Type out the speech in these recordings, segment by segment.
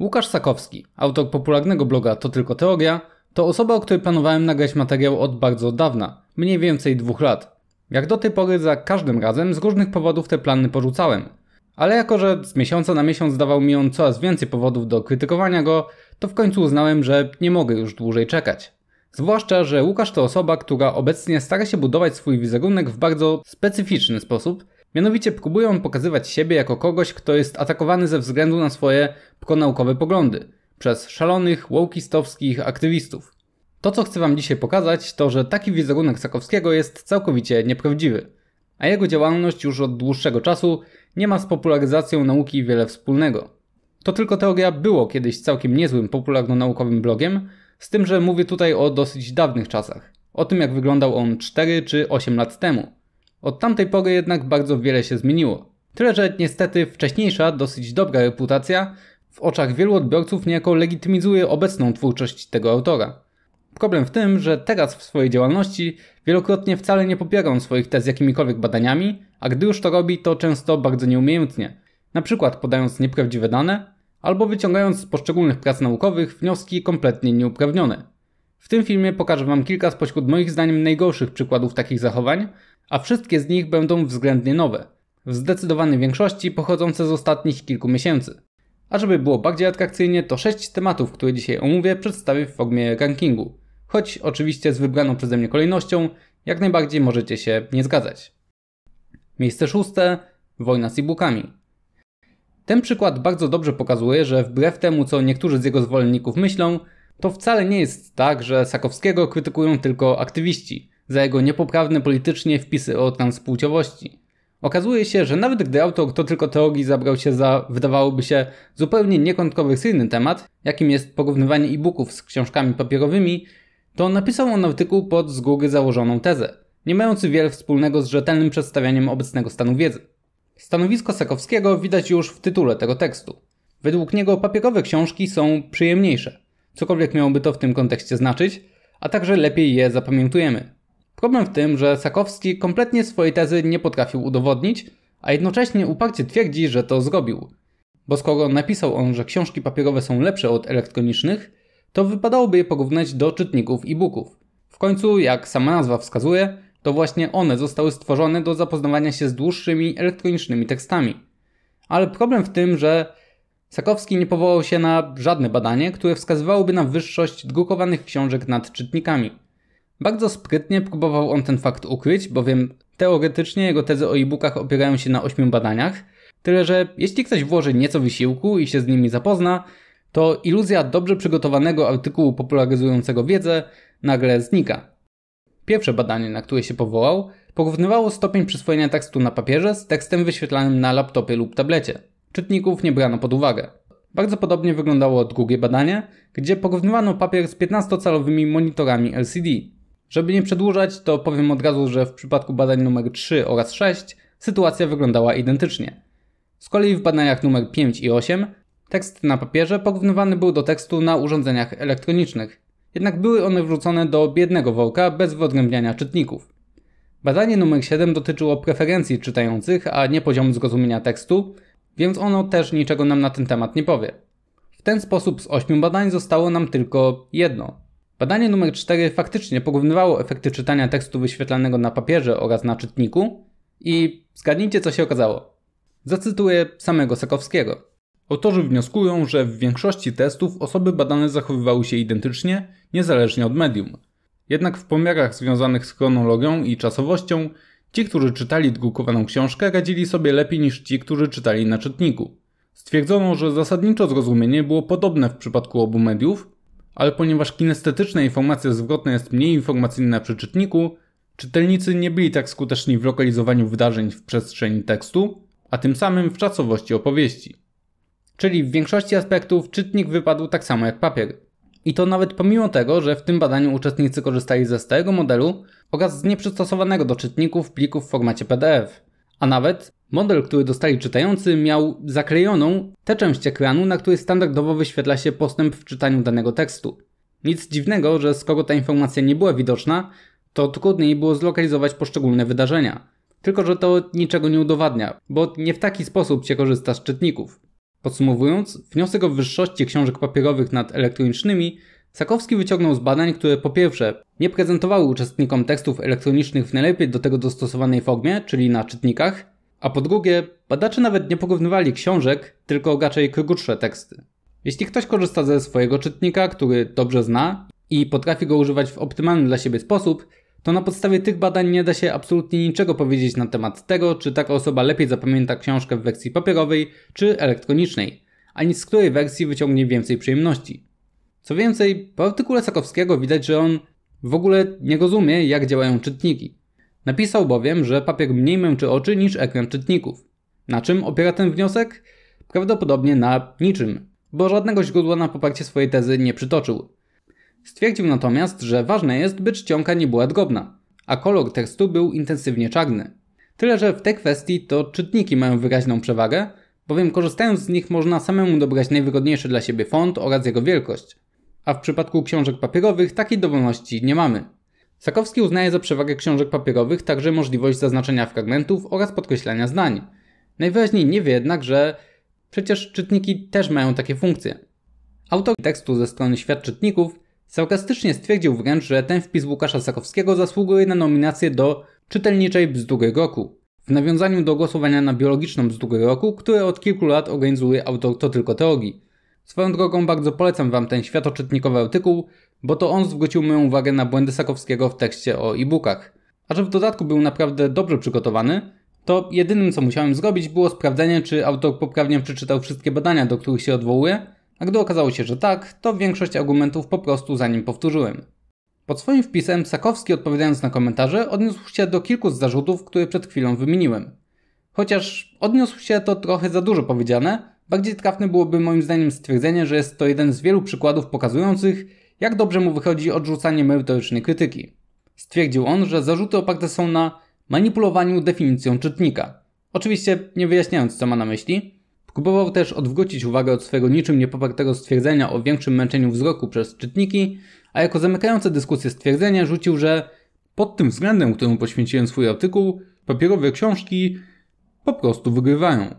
Łukasz Sakowski, autor popularnego bloga To Tylko Teoria, to osoba, o której planowałem nagrać materiał od bardzo dawna, mniej więcej dwóch lat. Jak do tej pory za każdym razem z różnych powodów te plany porzucałem. Ale jako, że z miesiąca na miesiąc dawał mi on coraz więcej powodów do krytykowania go, to w końcu uznałem, że nie mogę już dłużej czekać. Zwłaszcza, że Łukasz to osoba, która obecnie stara się budować swój wizerunek w bardzo specyficzny sposób – Mianowicie próbuje on pokazywać siebie jako kogoś, kto jest atakowany ze względu na swoje pkonaukowe poglądy przez szalonych, łokistowskich aktywistów. To, co chcę Wam dzisiaj pokazać, to że taki wizerunek Sakowskiego jest całkowicie nieprawdziwy, a jego działalność już od dłuższego czasu nie ma z popularyzacją nauki wiele wspólnego. To tylko teoria było kiedyś całkiem niezłym popularno-naukowym blogiem, z tym, że mówię tutaj o dosyć dawnych czasach, o tym jak wyglądał on 4 czy 8 lat temu. Od tamtej pory jednak bardzo wiele się zmieniło. Tyle, że niestety wcześniejsza, dosyć dobra reputacja w oczach wielu odbiorców niejako legitymizuje obecną twórczość tego autora. Problem w tym, że teraz w swojej działalności wielokrotnie wcale nie popiera swoich tez jakimikolwiek badaniami, a gdy już to robi, to często bardzo nieumiejętnie. Na przykład podając nieprawdziwe dane, albo wyciągając z poszczególnych prac naukowych wnioski kompletnie nieuprawnione. W tym filmie pokażę Wam kilka spośród moich zdaniem najgorszych przykładów takich zachowań, a wszystkie z nich będą względnie nowe, w zdecydowanej większości pochodzące z ostatnich kilku miesięcy. A żeby było bardziej atrakcyjnie, to sześć tematów, które dzisiaj omówię, przedstawię w formie rankingu, choć oczywiście z wybraną przeze mnie kolejnością jak najbardziej możecie się nie zgadzać. Miejsce szóste wojna z e-bookami. Ten przykład bardzo dobrze pokazuje, że wbrew temu, co niektórzy z jego zwolenników myślą, to wcale nie jest tak, że Sakowskiego krytykują tylko aktywiści za jego niepoprawne politycznie wpisy o transpłciowości. Okazuje się, że nawet gdy autor to tylko teorii zabrał się za, wydawałoby się, zupełnie niekontrowersyjny temat, jakim jest porównywanie e-booków z książkami papierowymi, to napisał on artykuł pod z góry założoną tezę, nie mający wiele wspólnego z rzetelnym przedstawianiem obecnego stanu wiedzy. Stanowisko Sakowskiego widać już w tytule tego tekstu. Według niego papierowe książki są przyjemniejsze, cokolwiek miałoby to w tym kontekście znaczyć, a także lepiej je zapamiętujemy. Problem w tym, że Sakowski kompletnie swojej tezy nie potrafił udowodnić, a jednocześnie uparcie twierdzi, że to zrobił. Bo skoro napisał on, że książki papierowe są lepsze od elektronicznych, to wypadałoby je porównać do czytników e-booków. W końcu, jak sama nazwa wskazuje, to właśnie one zostały stworzone do zapoznawania się z dłuższymi elektronicznymi tekstami. Ale problem w tym, że Sakowski nie powołał się na żadne badanie, które wskazywałoby na wyższość drukowanych książek nad czytnikami. Bardzo sprytnie próbował on ten fakt ukryć, bowiem teoretycznie jego tezy o e-bookach opierają się na ośmiu badaniach, tyle że jeśli ktoś włoży nieco wysiłku i się z nimi zapozna, to iluzja dobrze przygotowanego artykułu popularyzującego wiedzę nagle znika. Pierwsze badanie, na które się powołał, porównywało stopień przyswojenia tekstu na papierze z tekstem wyświetlanym na laptopie lub tablecie czytników nie brano pod uwagę. Bardzo podobnie wyglądało drugie badanie, gdzie porównywano papier z 15-calowymi monitorami LCD. Żeby nie przedłużać, to powiem od razu, że w przypadku badań numer 3 oraz 6 sytuacja wyglądała identycznie. Z kolei w badaniach numer 5 i 8 tekst na papierze porównywany był do tekstu na urządzeniach elektronicznych, jednak były one wrzucone do biednego worka bez wyodrębniania czytników. Badanie numer 7 dotyczyło preferencji czytających, a nie poziomu zrozumienia tekstu, więc ono też niczego nam na ten temat nie powie. W ten sposób z ośmiu badań zostało nam tylko jedno. Badanie numer 4 faktycznie porównywało efekty czytania tekstu wyświetlanego na papierze oraz na czytniku i zgadnijcie co się okazało. Zacytuję samego Sakowskiego. Autorzy wnioskują, że w większości testów osoby badane zachowywały się identycznie, niezależnie od medium. Jednak w pomiarach związanych z chronologią i czasowością Ci, którzy czytali drukowaną książkę, radzili sobie lepiej niż ci, którzy czytali na czytniku. Stwierdzono, że zasadniczo zrozumienie było podobne w przypadku obu mediów, ale ponieważ kinestetyczna informacja zwrotna jest mniej informacyjna przy czytniku, czytelnicy nie byli tak skuteczni w lokalizowaniu wydarzeń w przestrzeni tekstu, a tym samym w czasowości opowieści. Czyli w większości aspektów czytnik wypadł tak samo jak papier. I to nawet pomimo tego, że w tym badaniu uczestnicy korzystali ze starego modelu oraz z nieprzystosowanego do czytników plików w formacie PDF. A nawet model, który dostali czytający, miał zaklejoną tę część ekranu, na której standardowo wyświetla się postęp w czytaniu danego tekstu. Nic dziwnego, że skoro ta informacja nie była widoczna, to trudniej było zlokalizować poszczególne wydarzenia. Tylko, że to niczego nie udowadnia, bo nie w taki sposób się korzysta z czytników. Podsumowując, wniosek o wyższości książek papierowych nad elektronicznymi Sakowski wyciągnął z badań, które po pierwsze nie prezentowały uczestnikom tekstów elektronicznych w najlepiej do tego dostosowanej formie, czyli na czytnikach, a po drugie badacze nawet nie porównywali książek, tylko raczej krótsze teksty. Jeśli ktoś korzysta ze swojego czytnika, który dobrze zna i potrafi go używać w optymalny dla siebie sposób, to na podstawie tych badań nie da się absolutnie niczego powiedzieć na temat tego, czy taka osoba lepiej zapamięta książkę w wersji papierowej czy elektronicznej, ani z której wersji wyciągnie więcej przyjemności. Co więcej, po artykule Sakowskiego widać, że on w ogóle nie rozumie, jak działają czytniki. Napisał bowiem, że papier mniej męczy oczy niż ekran czytników. Na czym opiera ten wniosek? Prawdopodobnie na niczym, bo żadnego źródła na poparcie swojej tezy nie przytoczył. Stwierdził natomiast, że ważne jest, by czcionka nie była drobna, a kolor tekstu był intensywnie czarny. Tyle, że w tej kwestii to czytniki mają wyraźną przewagę, bowiem korzystając z nich można samemu dobrać najwygodniejszy dla siebie font oraz jego wielkość. A w przypadku książek papierowych takiej dowolności nie mamy. Sakowski uznaje za przewagę książek papierowych także możliwość zaznaczenia fragmentów oraz podkreślania zdań. Najwyraźniej nie wie jednak, że przecież czytniki też mają takie funkcje. Autor tekstu ze strony świat czytników Sarkastycznie stwierdził wręcz, że ten wpis Łukasza Sakowskiego zasługuje na nominację do czytelniczej bzdury roku. W nawiązaniu do głosowania na biologiczną bzdurę roku, które od kilku lat organizuje autor To Tylko Teorii. Swoją drogą bardzo polecam Wam ten światoczytnikowy artykuł, bo to on zwrócił moją uwagę na błędy Sakowskiego w tekście o e-bookach. A że w dodatku był naprawdę dobrze przygotowany, to jedynym co musiałem zrobić było sprawdzenie, czy autor poprawnie przeczytał wszystkie badania, do których się odwołuje a gdy okazało się, że tak, to większość argumentów po prostu za nim powtórzyłem. Pod swoim wpisem Sakowski odpowiadając na komentarze odniósł się do kilku z zarzutów, które przed chwilą wymieniłem. Chociaż odniósł się to trochę za dużo powiedziane, bardziej trafne byłoby moim zdaniem stwierdzenie, że jest to jeden z wielu przykładów pokazujących, jak dobrze mu wychodzi odrzucanie merytorycznej krytyki. Stwierdził on, że zarzuty oparte są na manipulowaniu definicją czytnika. Oczywiście nie wyjaśniając, co ma na myśli, Próbował też odwrócić uwagę od swego niczym niepopartego stwierdzenia o większym męczeniu wzroku przez czytniki, a jako zamykające dyskusję stwierdzenie rzucił, że pod tym względem, któremu poświęciłem swój artykuł, papierowe książki po prostu wygrywają.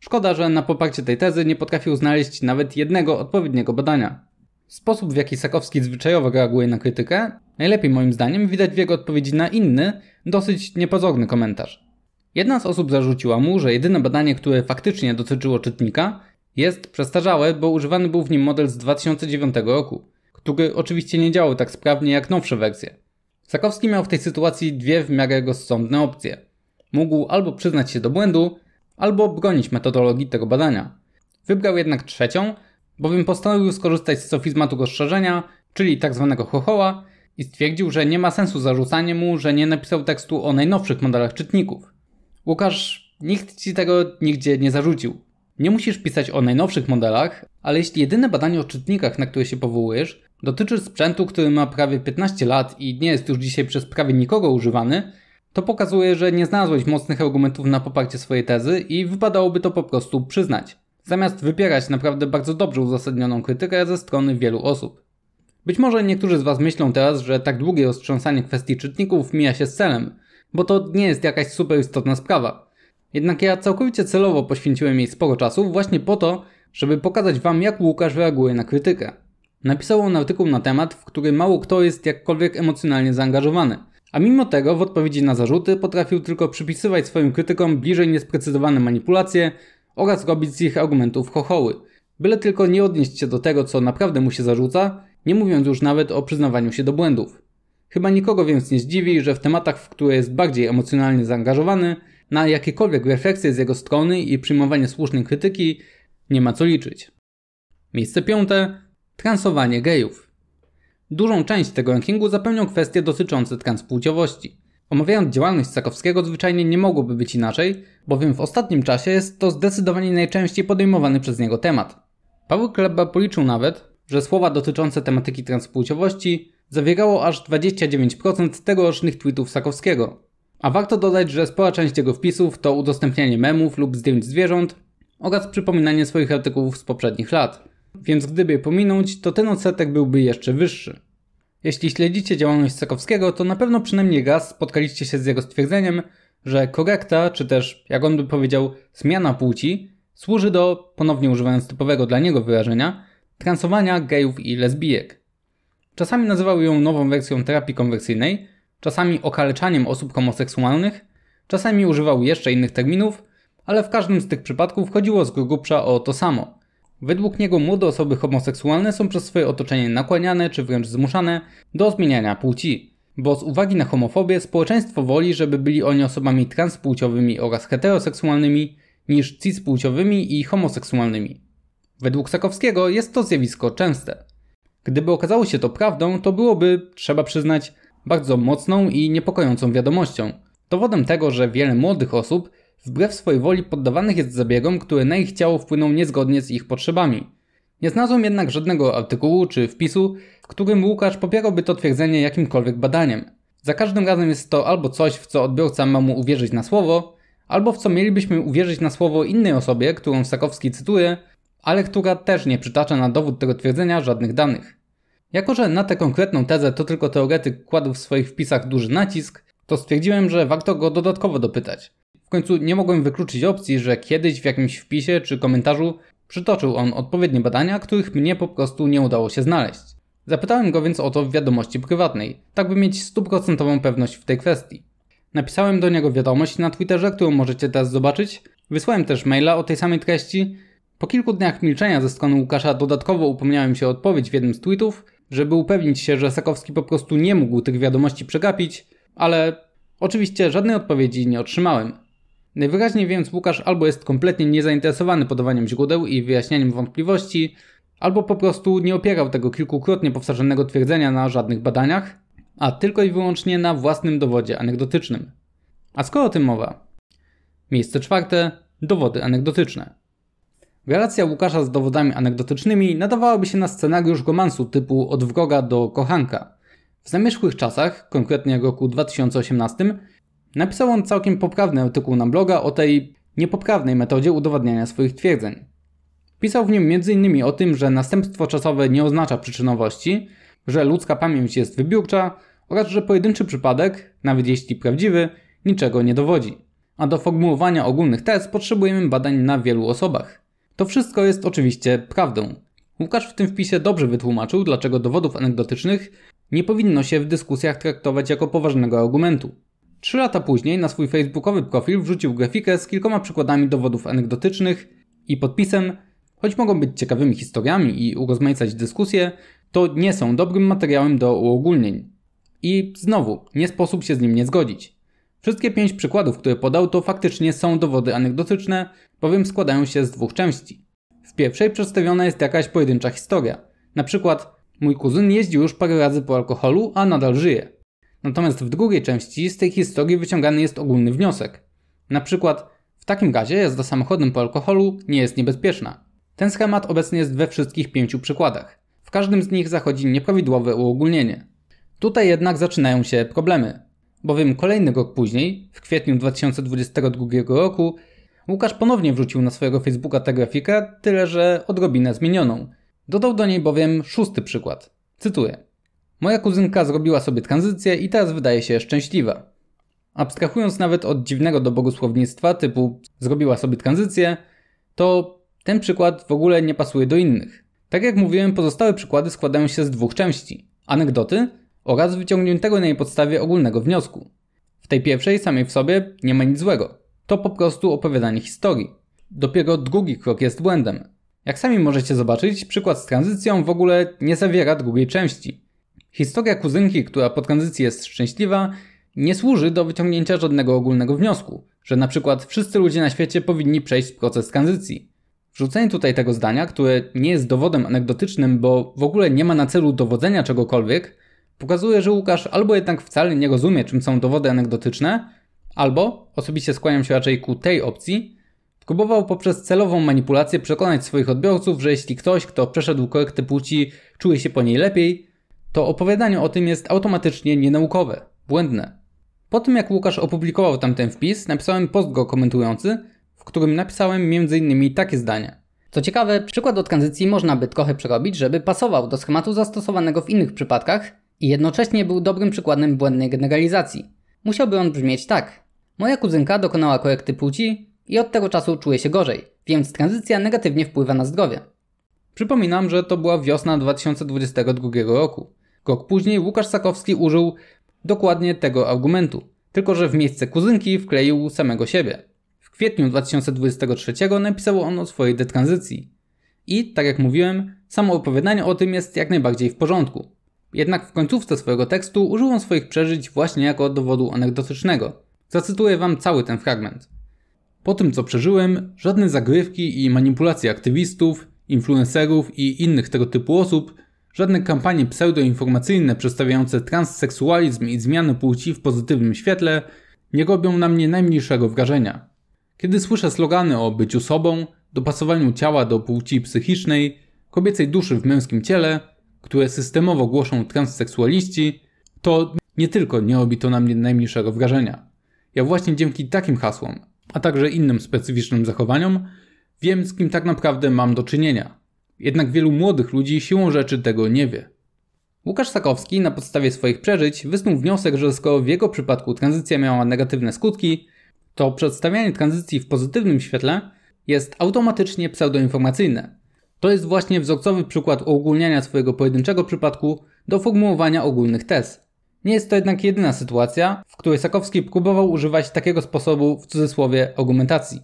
Szkoda, że na poparcie tej tezy nie potrafił znaleźć nawet jednego odpowiedniego badania. Sposób, w jaki Sakowski zwyczajowo reaguje na krytykę, najlepiej moim zdaniem widać w jego odpowiedzi na inny, dosyć niepozorny komentarz. Jedna z osób zarzuciła mu, że jedyne badanie, które faktycznie dotyczyło czytnika, jest przestarzałe, bo używany był w nim model z 2009 roku, który oczywiście nie działał tak sprawnie jak nowsze wersje. Sakowski miał w tej sytuacji dwie w miarę rozsądne opcje. Mógł albo przyznać się do błędu, albo bronić metodologii tego badania. Wybrał jednak trzecią, bowiem postanowił skorzystać z sofizmatu rozszerzenia, czyli tzw. Tak chochoła, i stwierdził, że nie ma sensu zarzucanie mu, że nie napisał tekstu o najnowszych modelach czytników. Łukasz, nikt ci tego nigdzie nie zarzucił. Nie musisz pisać o najnowszych modelach, ale jeśli jedyne badanie o czytnikach, na które się powołujesz, dotyczy sprzętu, który ma prawie 15 lat i nie jest już dzisiaj przez prawie nikogo używany, to pokazuje, że nie znalazłeś mocnych argumentów na poparcie swojej tezy i wypadałoby to po prostu przyznać, zamiast wypierać naprawdę bardzo dobrze uzasadnioną krytykę ze strony wielu osób. Być może niektórzy z Was myślą teraz, że tak długie roztrząsanie kwestii czytników mija się z celem, bo to nie jest jakaś super istotna sprawa. Jednak ja całkowicie celowo poświęciłem jej sporo czasu właśnie po to, żeby pokazać Wam, jak Łukasz reaguje na krytykę. Napisał on artykuł na temat, w który mało kto jest jakkolwiek emocjonalnie zaangażowany. A mimo tego w odpowiedzi na zarzuty potrafił tylko przypisywać swoim krytykom bliżej niesprecyzowane manipulacje oraz robić z ich argumentów chochoły. Byle tylko nie odnieść się do tego, co naprawdę mu się zarzuca, nie mówiąc już nawet o przyznawaniu się do błędów. Chyba nikogo więc nie zdziwi, że w tematach, w które jest bardziej emocjonalnie zaangażowany, na jakiekolwiek refleksje z jego strony i przyjmowanie słusznej krytyki nie ma co liczyć. Miejsce piąte transowanie gejów. Dużą część tego rankingu zapełnią kwestie dotyczące transpłciowości. Omawiając działalność Sakowskiego zwyczajnie nie mogłoby być inaczej, bowiem w ostatnim czasie jest to zdecydowanie najczęściej podejmowany przez niego temat. Paweł Kleba policzył nawet, że słowa dotyczące tematyki transpłciowości zawierało aż 29% tegorocznych tweetów Sakowskiego. A warto dodać, że spora część jego wpisów to udostępnianie memów lub zdjęć zwierząt oraz przypominanie swoich artykułów z poprzednich lat. Więc gdyby je pominąć, to ten odsetek byłby jeszcze wyższy. Jeśli śledzicie działalność Sakowskiego, to na pewno przynajmniej raz spotkaliście się z jego stwierdzeniem, że korekta, czy też, jak on by powiedział, zmiana płci, służy do, ponownie używając typowego dla niego wyrażenia, transowania gejów i lesbijek. Czasami nazywał ją nową wersją terapii konwersyjnej, czasami okaleczaniem osób homoseksualnych, czasami używał jeszcze innych terminów, ale w każdym z tych przypadków chodziło z grubsza o to samo. Według niego młode osoby homoseksualne są przez swoje otoczenie nakłaniane czy wręcz zmuszane do zmieniania płci, bo z uwagi na homofobię społeczeństwo woli, żeby byli oni osobami transpłciowymi oraz heteroseksualnymi niż cispłciowymi i homoseksualnymi. Według Sakowskiego jest to zjawisko częste. Gdyby okazało się to prawdą, to byłoby, trzeba przyznać, bardzo mocną i niepokojącą wiadomością. Dowodem tego, że wiele młodych osób wbrew swojej woli poddawanych jest zabiegom, które na ich ciało wpłyną niezgodnie z ich potrzebami. Nie znalazłem jednak żadnego artykułu czy wpisu, w którym Łukasz popierałby to twierdzenie jakimkolwiek badaniem. Za każdym razem jest to albo coś, w co odbiorca ma mu uwierzyć na słowo, albo w co mielibyśmy uwierzyć na słowo innej osobie, którą Sakowski cytuje, ale która też nie przytacza na dowód tego twierdzenia żadnych danych. Jako, że na tę konkretną tezę to tylko teoretyk kładł w swoich wpisach duży nacisk, to stwierdziłem, że warto go dodatkowo dopytać. W końcu nie mogłem wykluczyć opcji, że kiedyś w jakimś wpisie czy komentarzu przytoczył on odpowiednie badania, których mnie po prostu nie udało się znaleźć. Zapytałem go więc o to w wiadomości prywatnej, tak by mieć stuprocentową pewność w tej kwestii. Napisałem do niego wiadomość na Twitterze, którą możecie teraz zobaczyć. Wysłałem też maila o tej samej treści po kilku dniach milczenia ze strony Łukasza dodatkowo upomniałem się o odpowiedź w jednym z tweetów, żeby upewnić się, że Sakowski po prostu nie mógł tych wiadomości przegapić, ale oczywiście żadnej odpowiedzi nie otrzymałem. Najwyraźniej więc Łukasz albo jest kompletnie niezainteresowany podawaniem źródeł i wyjaśnianiem wątpliwości, albo po prostu nie opierał tego kilkukrotnie powtarzanego twierdzenia na żadnych badaniach, a tylko i wyłącznie na własnym dowodzie anegdotycznym. A skoro o tym mowa? Miejsce czwarte dowody anegdotyczne. Relacja Łukasza z dowodami anegdotycznymi nadawałaby się na scenariusz romansu typu od wroga do kochanka. W zamierzchłych czasach, konkretnie roku 2018, napisał on całkiem poprawny artykuł na bloga o tej niepoprawnej metodzie udowadniania swoich twierdzeń. Pisał w nim m.in. o tym, że następstwo czasowe nie oznacza przyczynowości, że ludzka pamięć jest wybiórcza oraz że pojedynczy przypadek, nawet jeśli prawdziwy, niczego nie dowodzi. A do formułowania ogólnych tez potrzebujemy badań na wielu osobach. To wszystko jest oczywiście prawdą. Łukasz w tym wpisie dobrze wytłumaczył, dlaczego dowodów anegdotycznych nie powinno się w dyskusjach traktować jako poważnego argumentu. Trzy lata później na swój facebookowy profil wrzucił grafikę z kilkoma przykładami dowodów anegdotycznych i podpisem Choć mogą być ciekawymi historiami i urozmaicać dyskusje, to nie są dobrym materiałem do uogólnień. I znowu, nie sposób się z nim nie zgodzić. Wszystkie pięć przykładów, które podał, to faktycznie są dowody anegdotyczne, bowiem składają się z dwóch części. W pierwszej przedstawiona jest jakaś pojedyncza historia. Na przykład, mój kuzyn jeździł już parę razy po alkoholu, a nadal żyje. Natomiast w drugiej części z tej historii wyciągany jest ogólny wniosek. Na przykład, w takim razie jazda samochodem po alkoholu nie jest niebezpieczna. Ten schemat obecny jest we wszystkich pięciu przykładach. W każdym z nich zachodzi nieprawidłowe uogólnienie. Tutaj jednak zaczynają się problemy bowiem kolejny rok później, w kwietniu 2022 roku, Łukasz ponownie wrzucił na swojego Facebooka tę grafikę, tyle że odrobinę zmienioną. Dodał do niej bowiem szósty przykład. Cytuję. Moja kuzynka zrobiła sobie tranzycję i teraz wydaje się szczęśliwa. Abstrahując nawet od dziwnego do dobogosłownictwa typu zrobiła sobie tranzycję, to ten przykład w ogóle nie pasuje do innych. Tak jak mówiłem, pozostałe przykłady składają się z dwóch części. Anegdoty – oraz wyciągniętego na jej podstawie ogólnego wniosku. W tej pierwszej samej w sobie nie ma nic złego. To po prostu opowiadanie historii. Dopiero drugi krok jest błędem. Jak sami możecie zobaczyć, przykład z tranzycją w ogóle nie zawiera drugiej części. Historia kuzynki, która po tranzycji jest szczęśliwa, nie służy do wyciągnięcia żadnego ogólnego wniosku, że na przykład wszyscy ludzie na świecie powinni przejść proces tranzycji. Wrzucenie tutaj tego zdania, które nie jest dowodem anegdotycznym, bo w ogóle nie ma na celu dowodzenia czegokolwiek, pokazuje, że Łukasz albo jednak wcale nie rozumie, czym są dowody anegdotyczne, albo, osobiście skłaniam się raczej ku tej opcji, próbował poprzez celową manipulację przekonać swoich odbiorców, że jeśli ktoś, kto przeszedł korektę płci, czuje się po niej lepiej, to opowiadanie o tym jest automatycznie nienaukowe, błędne. Po tym jak Łukasz opublikował tamten wpis, napisałem post go komentujący, w którym napisałem m.in. takie zdanie. Co ciekawe, przykład od tranzycji można by trochę przerobić, żeby pasował do schematu zastosowanego w innych przypadkach, i jednocześnie był dobrym przykładem błędnej generalizacji. Musiałby on brzmieć tak. Moja kuzynka dokonała korekty płci i od tego czasu czuje się gorzej, więc tranzycja negatywnie wpływa na zdrowie. Przypominam, że to była wiosna 2022 roku. Rok później Łukasz Sakowski użył dokładnie tego argumentu, tylko że w miejsce kuzynki wkleił samego siebie. W kwietniu 2023 napisał on o swojej detranzycji. I, tak jak mówiłem, samo opowiadanie o tym jest jak najbardziej w porządku. Jednak w końcówce swojego tekstu on swoich przeżyć właśnie jako dowodu anegdotycznego. Zacytuję Wam cały ten fragment. Po tym co przeżyłem, żadne zagrywki i manipulacje aktywistów, influencerów i innych tego typu osób, żadne kampanie pseudoinformacyjne przedstawiające transseksualizm i zmianę płci w pozytywnym świetle nie robią na mnie najmniejszego wrażenia. Kiedy słyszę slogany o byciu sobą, dopasowaniu ciała do płci psychicznej, kobiecej duszy w męskim ciele, które systemowo głoszą transseksualiści, to nie tylko nie robi to na mnie najmniejszego wrażenia. Ja właśnie dzięki takim hasłom, a także innym specyficznym zachowaniom, wiem z kim tak naprawdę mam do czynienia. Jednak wielu młodych ludzi siłą rzeczy tego nie wie. Łukasz Sakowski na podstawie swoich przeżyć wysnuł wniosek, że skoro w jego przypadku tranzycja miała negatywne skutki, to przedstawianie tranzycji w pozytywnym świetle jest automatycznie pseudoinformacyjne, to jest właśnie wzorcowy przykład uogólniania swojego pojedynczego przypadku do formułowania ogólnych tez. Nie jest to jednak jedyna sytuacja, w której Sakowski próbował używać takiego sposobu w cudzysłowie argumentacji.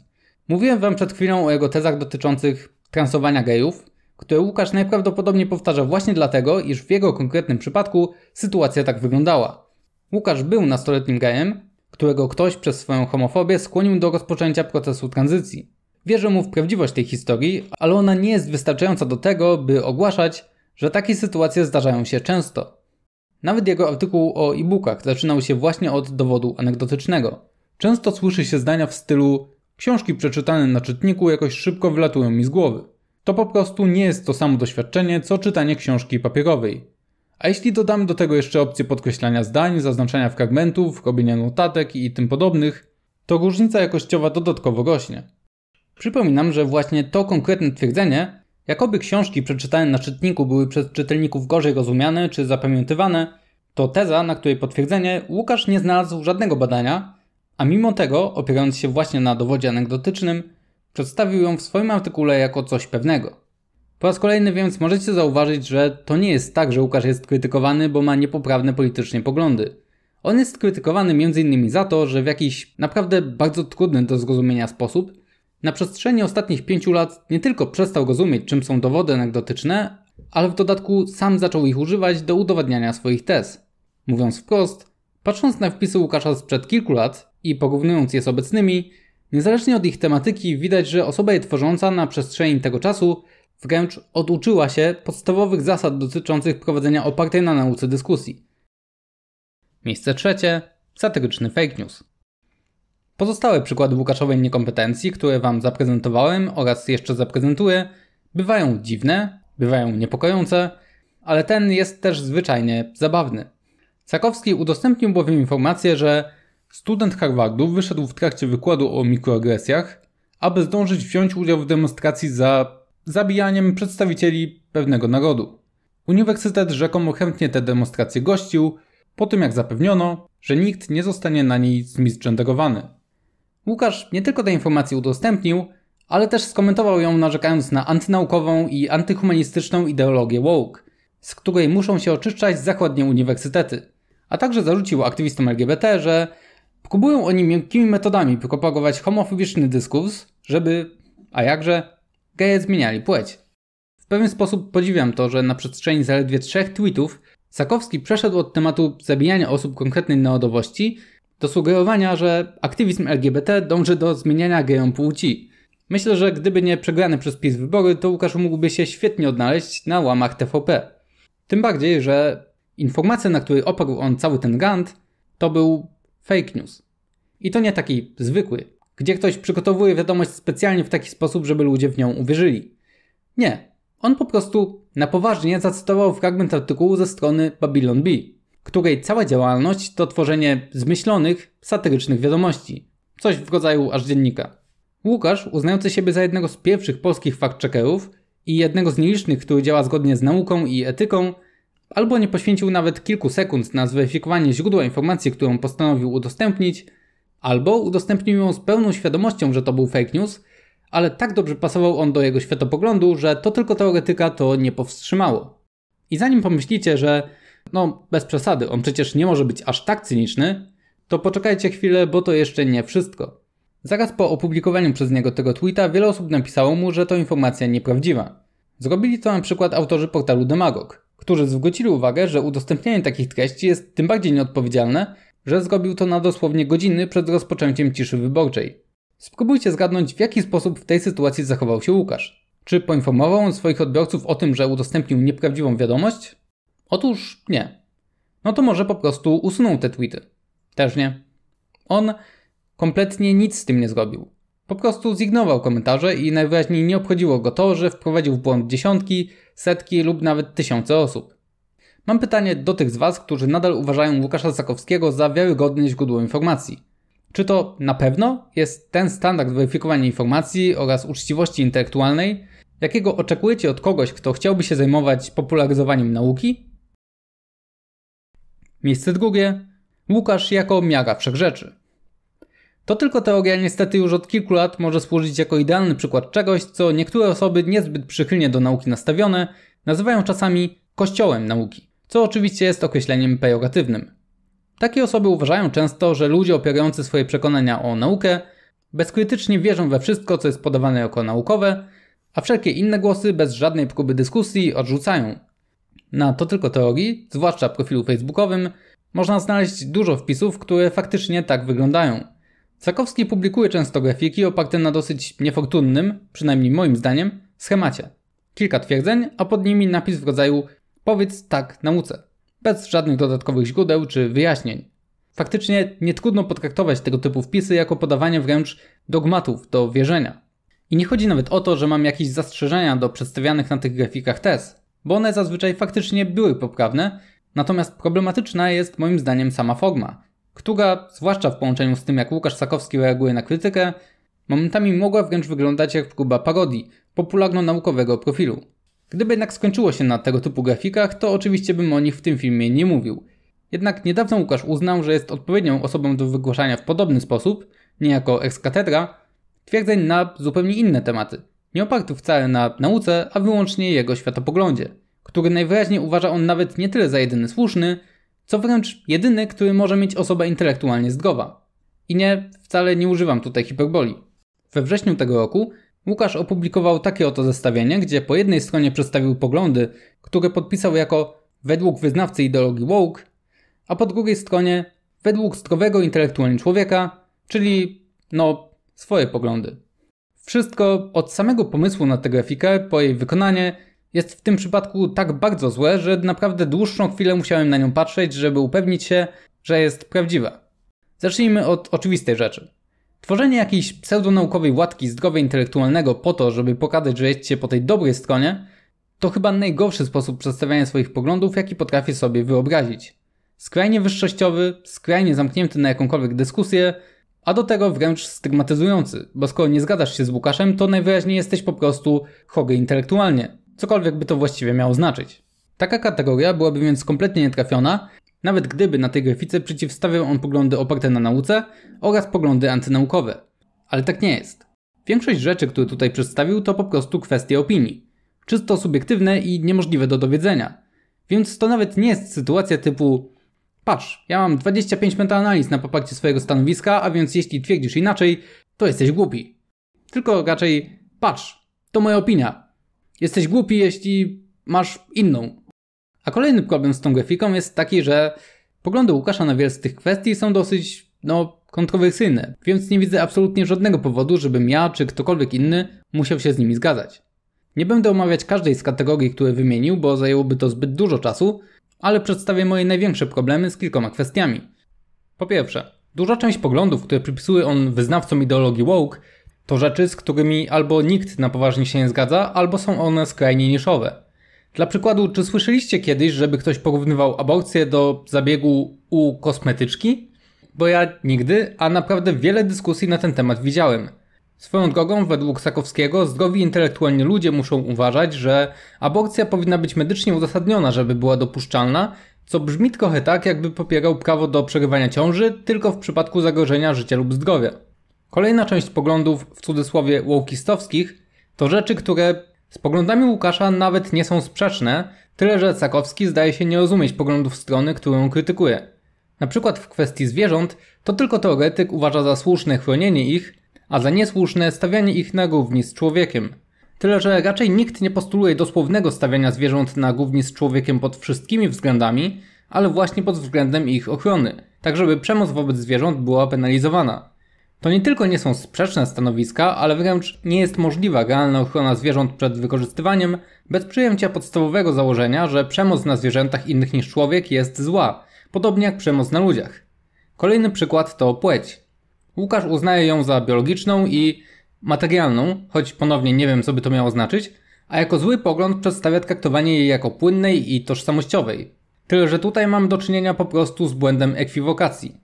Mówiłem wam przed chwilą o jego tezach dotyczących transowania gejów, które Łukasz najprawdopodobniej powtarza właśnie dlatego, iż w jego konkretnym przypadku sytuacja tak wyglądała. Łukasz był nastoletnim gejem, którego ktoś przez swoją homofobię skłonił do rozpoczęcia procesu tranzycji. Wierzę mu w prawdziwość tej historii, ale ona nie jest wystarczająca do tego, by ogłaszać, że takie sytuacje zdarzają się często. Nawet jego artykuł o e-bookach zaczynał się właśnie od dowodu anegdotycznego. Często słyszy się zdania w stylu książki przeczytane na czytniku jakoś szybko wylatują mi z głowy. To po prostu nie jest to samo doświadczenie, co czytanie książki papierowej. A jeśli dodamy do tego jeszcze opcję podkreślania zdań, zaznaczania fragmentów, robienia notatek i tym podobnych, to różnica jakościowa dodatkowo rośnie. Przypominam, że właśnie to konkretne twierdzenie, jakoby książki przeczytane na czytniku były przez czytelników gorzej rozumiane czy zapamiętywane, to teza, na której potwierdzenie Łukasz nie znalazł żadnego badania, a mimo tego, opierając się właśnie na dowodzie anegdotycznym, przedstawił ją w swoim artykule jako coś pewnego. Po raz kolejny więc możecie zauważyć, że to nie jest tak, że Łukasz jest krytykowany, bo ma niepoprawne politycznie poglądy. On jest krytykowany m.in. za to, że w jakiś naprawdę bardzo trudny do zrozumienia sposób na przestrzeni ostatnich pięciu lat nie tylko przestał rozumieć, czym są dowody anegdotyczne, ale w dodatku sam zaczął ich używać do udowadniania swoich tez. Mówiąc wprost, patrząc na wpisy Łukasza sprzed kilku lat i porównując je z obecnymi, niezależnie od ich tematyki widać, że osoba je tworząca na przestrzeni tego czasu wręcz oduczyła się podstawowych zasad dotyczących prowadzenia opartej na nauce dyskusji. Miejsce trzecie satyryczny fake news. Pozostałe przykłady Łukaszowej niekompetencji, które Wam zaprezentowałem oraz jeszcze zaprezentuję, bywają dziwne, bywają niepokojące, ale ten jest też zwyczajnie zabawny. Sakowski udostępnił bowiem informację, że student Harvardu wyszedł w trakcie wykładu o mikroagresjach, aby zdążyć wziąć udział w demonstracji za zabijaniem przedstawicieli pewnego narodu. Uniwersytet rzekomo chętnie te demonstracje gościł, po tym jak zapewniono, że nikt nie zostanie na niej zmisgendrowany. Łukasz nie tylko tę informację udostępnił, ale też skomentował ją narzekając na antynaukową i antyhumanistyczną ideologię woke, z której muszą się oczyszczać zakładnie uniwersytety. A także zarzucił aktywistom LGBT, że próbują oni miękkimi metodami propagować homofobiczny dyskurs, żeby, a jakże, geje zmieniali płeć. W pewien sposób podziwiam to, że na przestrzeni zaledwie trzech tweetów Sakowski przeszedł od tematu zabijania osób konkretnej narodowości do sugerowania, że aktywizm LGBT dąży do zmieniania geją płci. Myślę, że gdyby nie przegrany przez PiS wybory, to Łukasz mógłby się świetnie odnaleźć na łamach TVP. Tym bardziej, że informacja, na której oparł on cały ten gant, to był fake news. I to nie taki zwykły, gdzie ktoś przygotowuje wiadomość specjalnie w taki sposób, żeby ludzie w nią uwierzyli. Nie. On po prostu na poważnie zacytował fragment artykułu ze strony Babylon Bee której cała działalność to tworzenie zmyślonych, satyrycznych wiadomości. Coś w rodzaju aż dziennika. Łukasz, uznający siebie za jednego z pierwszych polskich fact-checkerów i jednego z nielicznych, który działa zgodnie z nauką i etyką, albo nie poświęcił nawet kilku sekund na zweryfikowanie źródła informacji, którą postanowił udostępnić, albo udostępnił ją z pełną świadomością, że to był fake news, ale tak dobrze pasował on do jego światopoglądu, że to tylko teoretyka to nie powstrzymało. I zanim pomyślicie, że no, bez przesady, on przecież nie może być aż tak cyniczny. To poczekajcie chwilę, bo to jeszcze nie wszystko. Zaraz po opublikowaniu przez niego tego tweeta wiele osób napisało mu, że to informacja nieprawdziwa. Zrobili to na przykład autorzy portalu Demagog, którzy zwrócili uwagę, że udostępnianie takich treści jest tym bardziej nieodpowiedzialne, że zrobił to na dosłownie godziny przed rozpoczęciem ciszy wyborczej. Spróbujcie zgadnąć, w jaki sposób w tej sytuacji zachował się Łukasz. Czy poinformował on swoich odbiorców o tym, że udostępnił nieprawdziwą wiadomość? Otóż nie. No to może po prostu usunął te tweety. Też nie. On kompletnie nic z tym nie zrobił. Po prostu zignorował komentarze i najwyraźniej nie obchodziło go to, że wprowadził w błąd dziesiątki, setki lub nawet tysiące osób. Mam pytanie do tych z Was, którzy nadal uważają Łukasza Sakowskiego za wiarygodne źródło informacji. Czy to na pewno jest ten standard weryfikowania informacji oraz uczciwości intelektualnej, jakiego oczekujecie od kogoś, kto chciałby się zajmować popularyzowaniem nauki? Miejsce drugie. Łukasz jako miara wszechrzeczy. To tylko teoria niestety już od kilku lat może służyć jako idealny przykład czegoś, co niektóre osoby niezbyt przychylnie do nauki nastawione nazywają czasami kościołem nauki, co oczywiście jest określeniem pejoratywnym. Takie osoby uważają często, że ludzie opierający swoje przekonania o naukę bezkrytycznie wierzą we wszystko, co jest podawane jako naukowe, a wszelkie inne głosy bez żadnej próby dyskusji odrzucają, na to tylko teorii, zwłaszcza w profilu facebookowym, można znaleźć dużo wpisów, które faktycznie tak wyglądają. Sakowski publikuje często grafiki oparte na dosyć niefortunnym, przynajmniej moim zdaniem, schemacie. Kilka twierdzeń, a pod nimi napis w rodzaju powiedz tak nauce, bez żadnych dodatkowych źródeł czy wyjaśnień. Faktycznie nie trudno potraktować tego typu wpisy jako podawanie wręcz dogmatów do wierzenia. I nie chodzi nawet o to, że mam jakieś zastrzeżenia do przedstawianych na tych grafikach tez bo one zazwyczaj faktycznie były poprawne, natomiast problematyczna jest moim zdaniem sama forma, która, zwłaszcza w połączeniu z tym jak Łukasz Sakowski reaguje na krytykę, momentami mogła wręcz wyglądać jak próba parodii popularno-naukowego profilu. Gdyby jednak skończyło się na tego typu grafikach, to oczywiście bym o nich w tym filmie nie mówił. Jednak niedawno Łukasz uznał, że jest odpowiednią osobą do wygłaszania w podobny sposób, niejako ex cathedra, twierdzeń na zupełnie inne tematy, nie oparty wcale na nauce, a wyłącznie jego światopoglądzie, który najwyraźniej uważa on nawet nie tyle za jedyny słuszny, co wręcz jedyny, który może mieć osoba intelektualnie zdrowa. I nie, wcale nie używam tutaj hiperboli. We wrześniu tego roku Łukasz opublikował takie oto zestawienie, gdzie po jednej stronie przedstawił poglądy, które podpisał jako według wyznawcy ideologii woke, a po drugiej stronie według zdrowego intelektualnie człowieka, czyli no swoje poglądy. Wszystko od samego pomysłu na tę grafikę, po jej wykonanie, jest w tym przypadku tak bardzo złe, że naprawdę dłuższą chwilę musiałem na nią patrzeć, żeby upewnić się, że jest prawdziwa. Zacznijmy od oczywistej rzeczy. Tworzenie jakiejś pseudonaukowej łatki zdrowia intelektualnego po to, żeby pokazać, że jesteście po tej dobrej stronie, to chyba najgorszy sposób przedstawiania swoich poglądów, jaki potrafię sobie wyobrazić. Skrajnie wyższościowy, skrajnie zamknięty na jakąkolwiek dyskusję, a do tego wręcz stygmatyzujący, bo skoro nie zgadzasz się z Łukaszem, to najwyraźniej jesteś po prostu chory intelektualnie, cokolwiek by to właściwie miało znaczyć. Taka kategoria byłaby więc kompletnie nietrafiona, nawet gdyby na tej grafice przeciwstawiał on poglądy oparte na nauce oraz poglądy antynaukowe. Ale tak nie jest. Większość rzeczy, które tutaj przedstawił, to po prostu kwestie opinii. Czysto subiektywne i niemożliwe do dowiedzenia. Więc to nawet nie jest sytuacja typu Patrz, ja mam 25 metaanaliz na poparcie swojego stanowiska, a więc jeśli twierdzisz inaczej, to jesteś głupi. Tylko raczej, patrz, to moja opinia. Jesteś głupi, jeśli masz inną. A kolejny problem z tą grafiką jest taki, że poglądy Łukasza na wiele z tych kwestii są dosyć, no, kontrowersyjne, więc nie widzę absolutnie żadnego powodu, żebym ja czy ktokolwiek inny musiał się z nimi zgadzać. Nie będę omawiać każdej z kategorii, które wymienił, bo zajęłoby to zbyt dużo czasu, ale przedstawię moje największe problemy z kilkoma kwestiami. Po pierwsze, duża część poglądów, które przypisuje on wyznawcom ideologii woke, to rzeczy, z którymi albo nikt na poważnie się nie zgadza, albo są one skrajnie niszowe. Dla przykładu, czy słyszeliście kiedyś, żeby ktoś porównywał aborcję do zabiegu u kosmetyczki? Bo ja nigdy, a naprawdę wiele dyskusji na ten temat widziałem. Swoją drogą, według Sakowskiego, zdrowi intelektualni ludzie muszą uważać, że aborcja powinna być medycznie uzasadniona, żeby była dopuszczalna, co brzmi trochę tak, jakby popierał prawo do przerywania ciąży tylko w przypadku zagrożenia życia lub zdrowia. Kolejna część poglądów, w cudzysłowie łokistowskich, to rzeczy, które z poglądami Łukasza nawet nie są sprzeczne, tyle że Sakowski zdaje się nie rozumieć poglądów strony, którą krytykuje. Na przykład w kwestii zwierząt, to tylko teoretyk uważa za słuszne chronienie ich, a za niesłuszne stawianie ich na gówni z człowiekiem. Tyle, że raczej nikt nie postuluje dosłownego stawiania zwierząt na gówni z człowiekiem pod wszystkimi względami, ale właśnie pod względem ich ochrony, tak żeby przemoc wobec zwierząt była penalizowana. To nie tylko nie są sprzeczne stanowiska, ale wręcz nie jest możliwa realna ochrona zwierząt przed wykorzystywaniem bez przyjęcia podstawowego założenia, że przemoc na zwierzętach innych niż człowiek jest zła, podobnie jak przemoc na ludziach. Kolejny przykład to płeć. Łukasz uznaje ją za biologiczną i materialną, choć ponownie nie wiem, co by to miało znaczyć, a jako zły pogląd przedstawia traktowanie jej jako płynnej i tożsamościowej. Tyle, że tutaj mam do czynienia po prostu z błędem ekwiwokacji.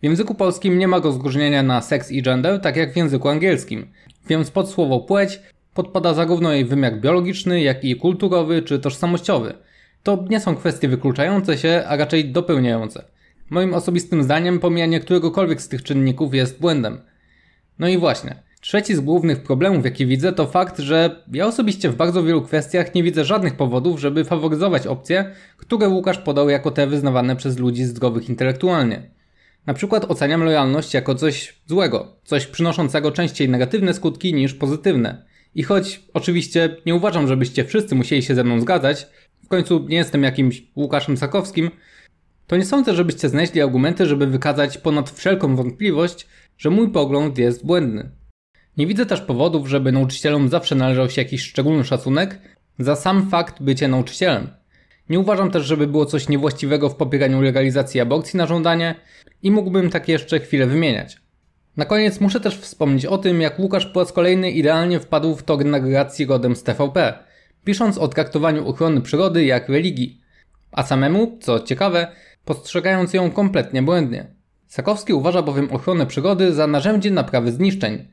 W języku polskim nie ma rozróżnienia na seks i gender, tak jak w języku angielskim, więc pod słowo płeć podpada zarówno jej wymiar biologiczny, jak i kulturowy czy tożsamościowy. To nie są kwestie wykluczające się, a raczej dopełniające. Moim osobistym zdaniem pomijanie któregokolwiek z tych czynników jest błędem. No i właśnie. Trzeci z głównych problemów, jaki widzę, to fakt, że ja osobiście w bardzo wielu kwestiach nie widzę żadnych powodów, żeby faworyzować opcje, które Łukasz podał jako te wyznawane przez ludzi zdrowych intelektualnie. Na przykład oceniam lojalność jako coś złego, coś przynoszącego częściej negatywne skutki niż pozytywne. I choć oczywiście nie uważam, żebyście wszyscy musieli się ze mną zgadzać, w końcu nie jestem jakimś Łukaszem Sakowskim, to nie sądzę, żebyście znaleźli argumenty, żeby wykazać ponad wszelką wątpliwość, że mój pogląd jest błędny. Nie widzę też powodów, żeby nauczycielom zawsze należał się jakiś szczególny szacunek za sam fakt bycia nauczycielem. Nie uważam też, żeby było coś niewłaściwego w popieraniu legalizacji aborcji na żądanie i mógłbym tak jeszcze chwilę wymieniać. Na koniec muszę też wspomnieć o tym, jak Łukasz po raz kolejny idealnie wpadł w tor narracji godem z TVP, pisząc o traktowaniu ochrony przyrody jak religii. A samemu, co ciekawe, postrzegając ją kompletnie błędnie. Sakowski uważa bowiem ochronę przyrody za narzędzie naprawy zniszczeń.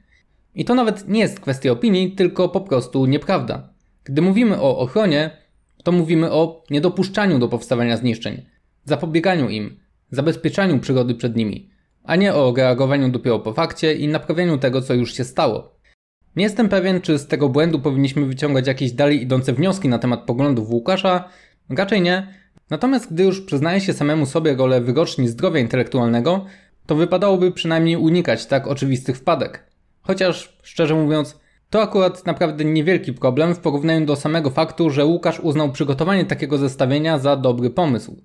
I to nawet nie jest kwestia opinii, tylko po prostu nieprawda. Gdy mówimy o ochronie, to mówimy o niedopuszczaniu do powstawania zniszczeń, zapobieganiu im, zabezpieczaniu przyrody przed nimi, a nie o reagowaniu dopiero po fakcie i naprawianiu tego, co już się stało. Nie jestem pewien, czy z tego błędu powinniśmy wyciągać jakieś dalej idące wnioski na temat poglądów Łukasza, raczej nie, Natomiast gdy już przyznaje się samemu sobie rolę wygoczni zdrowia intelektualnego, to wypadałoby przynajmniej unikać tak oczywistych wpadek. Chociaż, szczerze mówiąc, to akurat naprawdę niewielki problem w porównaniu do samego faktu, że Łukasz uznał przygotowanie takiego zestawienia za dobry pomysł.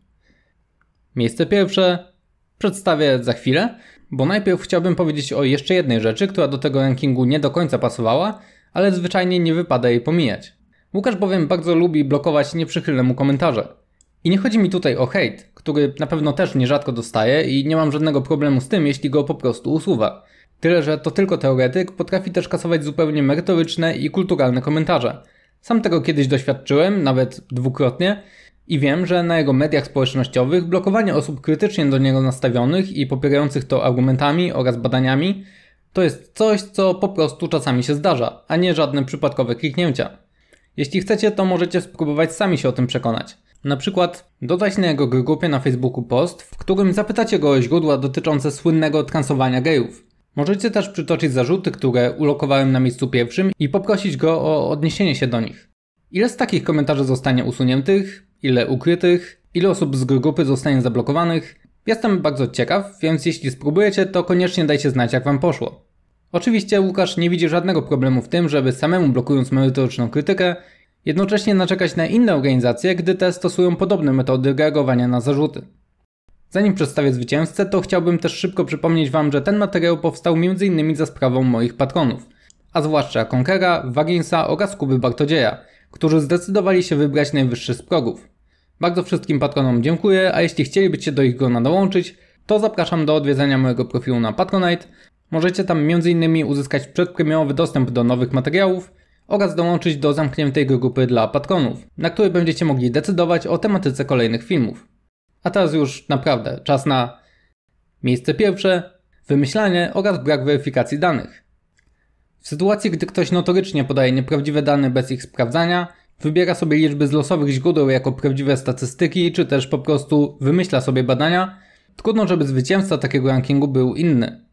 Miejsce pierwsze przedstawię za chwilę, bo najpierw chciałbym powiedzieć o jeszcze jednej rzeczy, która do tego rankingu nie do końca pasowała, ale zwyczajnie nie wypada jej pomijać. Łukasz bowiem bardzo lubi blokować nieprzychylne mu komentarze. I nie chodzi mi tutaj o hejt, który na pewno też nierzadko dostaję i nie mam żadnego problemu z tym, jeśli go po prostu usuwa. Tyle, że to tylko teoretyk potrafi też kasować zupełnie merytoryczne i kulturalne komentarze. Sam tego kiedyś doświadczyłem, nawet dwukrotnie, i wiem, że na jego mediach społecznościowych blokowanie osób krytycznie do niego nastawionych i popierających to argumentami oraz badaniami to jest coś, co po prostu czasami się zdarza, a nie żadne przypadkowe kliknięcia. Jeśli chcecie, to możecie spróbować sami się o tym przekonać. Na przykład dodać na jego grupie na Facebooku post, w którym zapytacie go o źródła dotyczące słynnego transowania gejów. Możecie też przytoczyć zarzuty, które ulokowałem na miejscu pierwszym i poprosić go o odniesienie się do nich. Ile z takich komentarzy zostanie usuniętych, ile ukrytych, ile osób z grupy zostanie zablokowanych. Jestem bardzo ciekaw, więc jeśli spróbujecie, to koniecznie dajcie znać jak wam poszło. Oczywiście Łukasz nie widzi żadnego problemu w tym, żeby samemu blokując merytoryczną krytykę jednocześnie naczekać na inne organizacje, gdy te stosują podobne metody reagowania na zarzuty. Zanim przedstawię zwycięzcę, to chciałbym też szybko przypomnieć Wam, że ten materiał powstał m.in. za sprawą moich patronów, a zwłaszcza Konkera, Waginsa oraz Kuby Bartodzieja, którzy zdecydowali się wybrać najwyższy z progów. Bardzo wszystkim patronom dziękuję, a jeśli chcielibyście do ich grona dołączyć, to zapraszam do odwiedzenia mojego profilu na Patronite. Możecie tam m.in. uzyskać przedpremiowy dostęp do nowych materiałów, oraz dołączyć do zamkniętej grupy dla patronów, na której będziecie mogli decydować o tematyce kolejnych filmów. A teraz już naprawdę czas na miejsce pierwsze, wymyślanie oraz brak weryfikacji danych. W sytuacji, gdy ktoś notorycznie podaje nieprawdziwe dane bez ich sprawdzania, wybiera sobie liczby z losowych źródeł jako prawdziwe statystyki, czy też po prostu wymyśla sobie badania, trudno, żeby zwycięzca takiego rankingu był inny.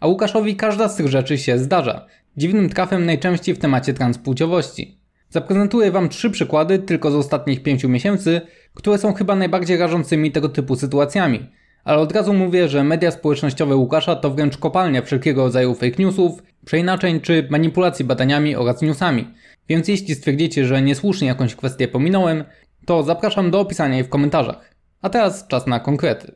A Łukaszowi każda z tych rzeczy się zdarza, dziwnym trafem najczęściej w temacie transpłciowości. Zaprezentuję Wam trzy przykłady tylko z ostatnich pięciu miesięcy, które są chyba najbardziej rażącymi tego typu sytuacjami. Ale od razu mówię, że media społecznościowe Łukasza to wręcz kopalnia wszelkiego rodzaju fake newsów, przeinaczeń czy manipulacji badaniami oraz newsami. Więc jeśli stwierdzicie, że niesłusznie jakąś kwestię pominąłem, to zapraszam do opisania jej w komentarzach. A teraz czas na konkrety.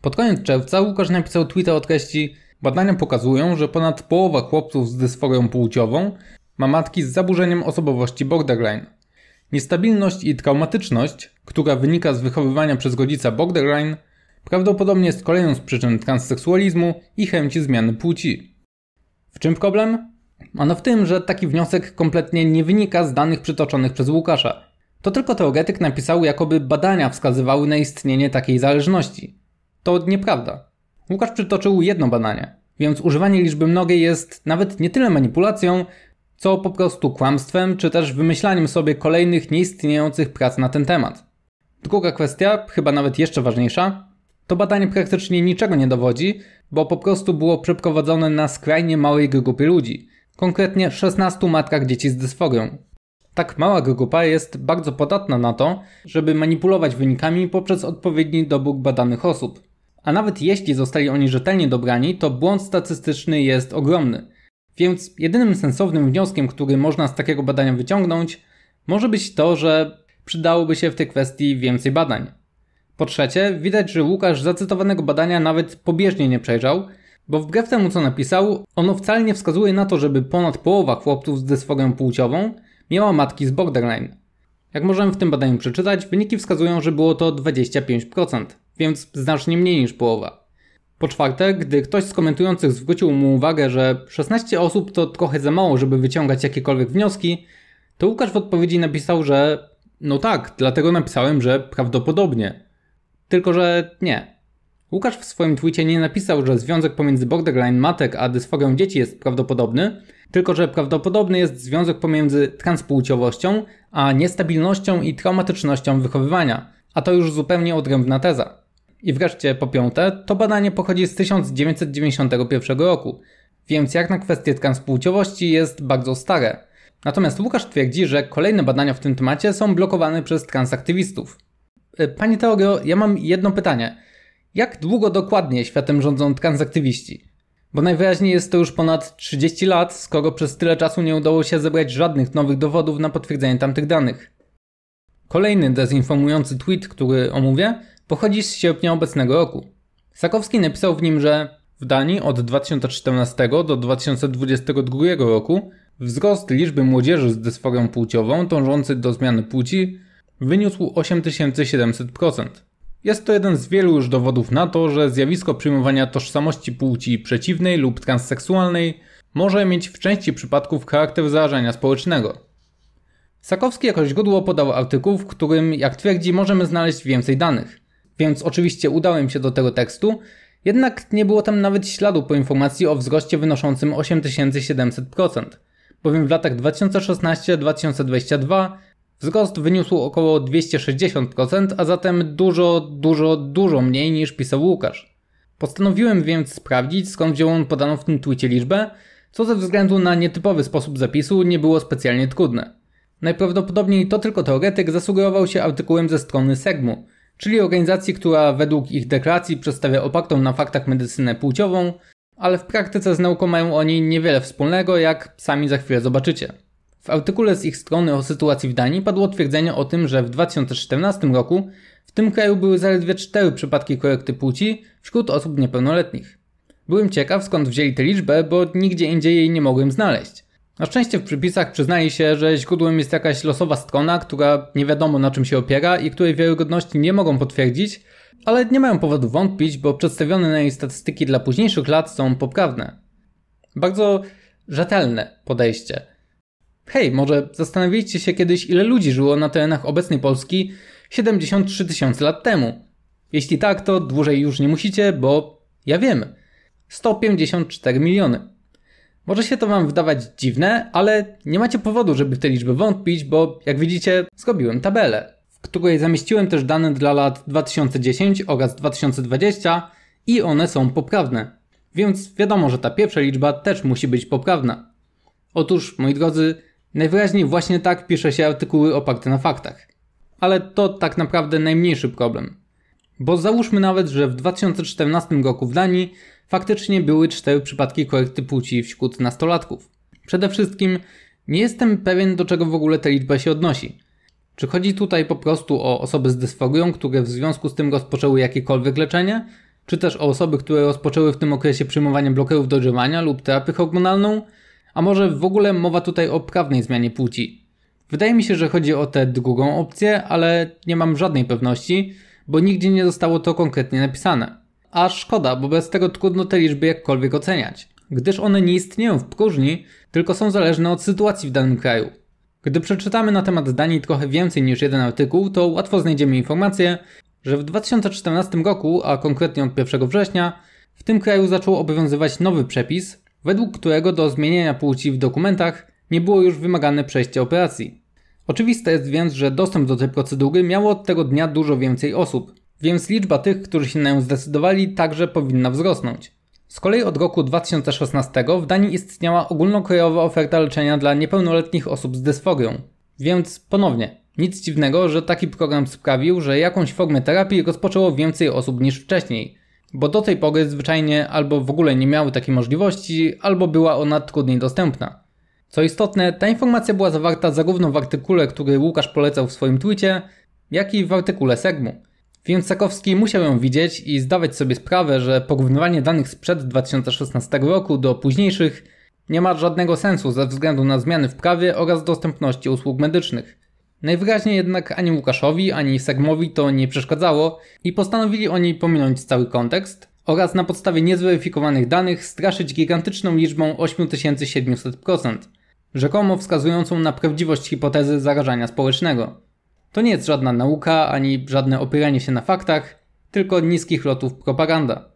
Pod koniec czerwca Łukasz napisał tweet o treści Badania pokazują, że ponad połowa chłopców z dysforią płciową ma matki z zaburzeniem osobowości borderline. Niestabilność i traumatyczność, która wynika z wychowywania przez rodzica borderline, prawdopodobnie jest kolejną z przyczyn transseksualizmu i chęci zmiany płci. W czym problem? Ano w tym, że taki wniosek kompletnie nie wynika z danych przytoczonych przez Łukasza. To tylko teoretyk napisał, jakoby badania wskazywały na istnienie takiej zależności. To nieprawda. Łukasz przytoczył jedno badanie, więc używanie liczby mnogiej jest nawet nie tyle manipulacją, co po prostu kłamstwem, czy też wymyślaniem sobie kolejnych nieistniejących prac na ten temat. Druga kwestia, chyba nawet jeszcze ważniejsza, to badanie praktycznie niczego nie dowodzi, bo po prostu było przeprowadzone na skrajnie małej grupie ludzi, konkretnie 16 matkach dzieci z dysfogią. Tak mała grupa jest bardzo podatna na to, żeby manipulować wynikami poprzez odpowiedni dobór badanych osób. A nawet jeśli zostali oni rzetelnie dobrani, to błąd statystyczny jest ogromny. Więc jedynym sensownym wnioskiem, który można z takiego badania wyciągnąć, może być to, że przydałoby się w tej kwestii więcej badań. Po trzecie, widać, że Łukasz zacytowanego badania nawet pobieżnie nie przejrzał, bo wbrew temu co napisał, ono wcale nie wskazuje na to, żeby ponad połowa chłopców z dysforią płciową miała matki z borderline. Jak możemy w tym badaniu przeczytać, wyniki wskazują, że było to 25% więc znacznie mniej niż połowa. Po czwarte, gdy ktoś z komentujących zwrócił mu uwagę, że 16 osób to trochę za mało, żeby wyciągać jakiekolwiek wnioski, to Łukasz w odpowiedzi napisał, że no tak, dlatego napisałem, że prawdopodobnie. Tylko, że nie. Łukasz w swoim twecie nie napisał, że związek pomiędzy borderline matek a dysforią dzieci jest prawdopodobny, tylko że prawdopodobny jest związek pomiędzy transpłciowością a niestabilnością i traumatycznością wychowywania, a to już zupełnie odrębna teza. I wreszcie po piąte, to badanie pochodzi z 1991 roku, więc jak na kwestię transpłciowości jest bardzo stare. Natomiast Łukasz twierdzi, że kolejne badania w tym temacie są blokowane przez transaktywistów. E, Panie Teorio, ja mam jedno pytanie. Jak długo dokładnie światem rządzą transaktywiści? Bo najwyraźniej jest to już ponad 30 lat, skoro przez tyle czasu nie udało się zebrać żadnych nowych dowodów na potwierdzenie tamtych danych. Kolejny dezinformujący tweet, który omówię, pochodzi z sierpnia obecnego roku. Sakowski napisał w nim, że w Danii od 2014 do 2022 roku wzrost liczby młodzieży z dysforią płciową dążący do zmiany płci wyniósł 8700%. Jest to jeden z wielu już dowodów na to, że zjawisko przyjmowania tożsamości płci przeciwnej lub transseksualnej może mieć w części przypadków charakter zarażenia społecznego. Sakowski jakoś godło podał artykuł, w którym, jak twierdzi, możemy znaleźć więcej danych więc oczywiście udałem się do tego tekstu, jednak nie było tam nawet śladu po informacji o wzroście wynoszącym 8700%, bowiem w latach 2016-2022 wzrost wyniósł około 260%, a zatem dużo, dużo, dużo mniej niż pisał Łukasz. Postanowiłem więc sprawdzić skąd wziął on podaną w tym twicie liczbę, co ze względu na nietypowy sposób zapisu nie było specjalnie trudne. Najprawdopodobniej to tylko teoretyk zasugerował się artykułem ze strony Segmu, czyli organizacji, która według ich deklaracji przedstawia opartą na faktach medycynę płciową, ale w praktyce z nauką mają oni niewiele wspólnego, jak sami za chwilę zobaczycie. W artykule z ich strony o sytuacji w Danii padło twierdzenie o tym, że w 2014 roku w tym kraju były zaledwie 4 przypadki korekty płci wśród osób niepełnoletnich. Byłem ciekaw skąd wzięli tę liczbę, bo nigdzie indziej jej nie mogłem znaleźć. Na szczęście w przypisach przyznaje się, że źródłem jest jakaś losowa strona, która nie wiadomo na czym się opiera i której wiarygodności nie mogą potwierdzić, ale nie mają powodu wątpić, bo przedstawione na jej statystyki dla późniejszych lat są poprawne. Bardzo rzetelne podejście. Hej, może zastanowiliście się kiedyś, ile ludzi żyło na terenach obecnej Polski 73 tysiące lat temu? Jeśli tak, to dłużej już nie musicie, bo ja wiem. 154 miliony. Może się to Wam wydawać dziwne, ale nie macie powodu, żeby w te liczby wątpić, bo jak widzicie, zrobiłem tabelę, w której zamieściłem też dane dla lat 2010 oraz 2020 i one są poprawne. Więc wiadomo, że ta pierwsza liczba też musi być poprawna. Otóż, moi drodzy, najwyraźniej właśnie tak pisze się artykuły oparte na faktach. Ale to tak naprawdę najmniejszy problem. Bo załóżmy nawet, że w 2014 roku w Danii faktycznie były cztery przypadki korekty płci wśród nastolatków. Przede wszystkim nie jestem pewien, do czego w ogóle ta liczba się odnosi. Czy chodzi tutaj po prostu o osoby z dysfagią, które w związku z tym rozpoczęły jakiekolwiek leczenie, czy też o osoby, które rozpoczęły w tym okresie przyjmowanie blokerów dojrzewania lub terapię hormonalną, a może w ogóle mowa tutaj o prawnej zmianie płci. Wydaje mi się, że chodzi o tę drugą opcję, ale nie mam żadnej pewności, bo nigdzie nie zostało to konkretnie napisane. A szkoda, bo bez tego trudno te liczby jakkolwiek oceniać, gdyż one nie istnieją w próżni, tylko są zależne od sytuacji w danym kraju. Gdy przeczytamy na temat Danii trochę więcej niż jeden artykuł, to łatwo znajdziemy informację, że w 2014 roku, a konkretnie od 1 września, w tym kraju zaczął obowiązywać nowy przepis, według którego do zmieniania płci w dokumentach nie było już wymagane przejście operacji. Oczywiste jest więc, że dostęp do tej procedury miało od tego dnia dużo więcej osób, więc liczba tych, którzy się na nią zdecydowali, także powinna wzrosnąć. Z kolei od roku 2016 w Danii istniała ogólnokrajowa oferta leczenia dla niepełnoletnich osób z dysfogią. Więc ponownie, nic dziwnego, że taki program sprawił, że jakąś formę terapii rozpoczęło więcej osób niż wcześniej, bo do tej pory zwyczajnie albo w ogóle nie miały takiej możliwości, albo była ona trudniej dostępna. Co istotne, ta informacja była zawarta zarówno w artykule, który Łukasz polecał w swoim twecie, jak i w artykule Segmu. Więc Sakowski musiał ją widzieć i zdawać sobie sprawę, że porównywanie danych sprzed 2016 roku do późniejszych nie ma żadnego sensu ze względu na zmiany w prawie oraz dostępności usług medycznych. Najwyraźniej jednak ani Łukaszowi, ani Segmowi to nie przeszkadzało i postanowili oni pominąć cały kontekst oraz na podstawie niezweryfikowanych danych straszyć gigantyczną liczbą 8700%, rzekomo wskazującą na prawdziwość hipotezy zarażania społecznego. To nie jest żadna nauka ani żadne opieranie się na faktach, tylko niskich lotów propaganda.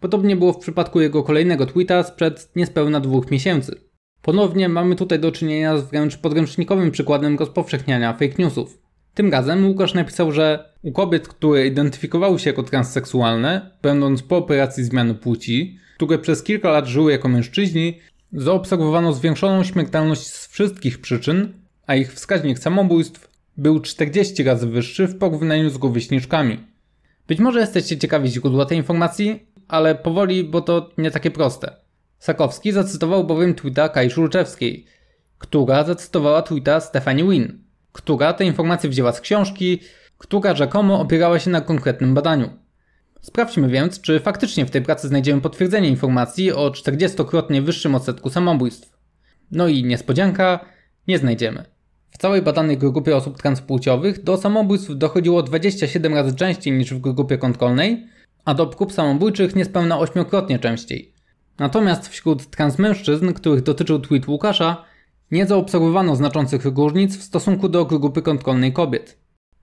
Podobnie było w przypadku jego kolejnego tweeta sprzed niespełna dwóch miesięcy. Ponownie mamy tutaj do czynienia z wręcz podręcznikowym przykładem rozpowszechniania fake newsów. Tym razem Łukasz napisał, że u kobiet, które identyfikowały się jako transseksualne, będąc po operacji zmiany płci, które przez kilka lat żyły jako mężczyźni, zaobserwowano zwiększoną śmiertelność z wszystkich przyczyn, a ich wskaźnik samobójstw był 40 razy wyższy w porównaniu z rówieśniczkami. Być może jesteście ciekawi źródła tej informacji, ale powoli, bo to nie takie proste. Sakowski zacytował bowiem tweeta Kai Szulczewskiej, która zacytowała tweeta Stephanie Wynn, która te informacje wzięła z książki, która rzekomo opierała się na konkretnym badaniu. Sprawdźmy więc, czy faktycznie w tej pracy znajdziemy potwierdzenie informacji o 40-krotnie wyższym odsetku samobójstw. No i niespodzianka, nie znajdziemy. W całej badanej grupie osób transpłciowych do samobójstw dochodziło 27 razy częściej niż w grupie kontrolnej, a do prób samobójczych niespełna 8-krotnie częściej. Natomiast wśród transmężczyzn, których dotyczył tweet Łukasza, nie zaobserwowano znaczących różnic w stosunku do grupy kontrolnej kobiet.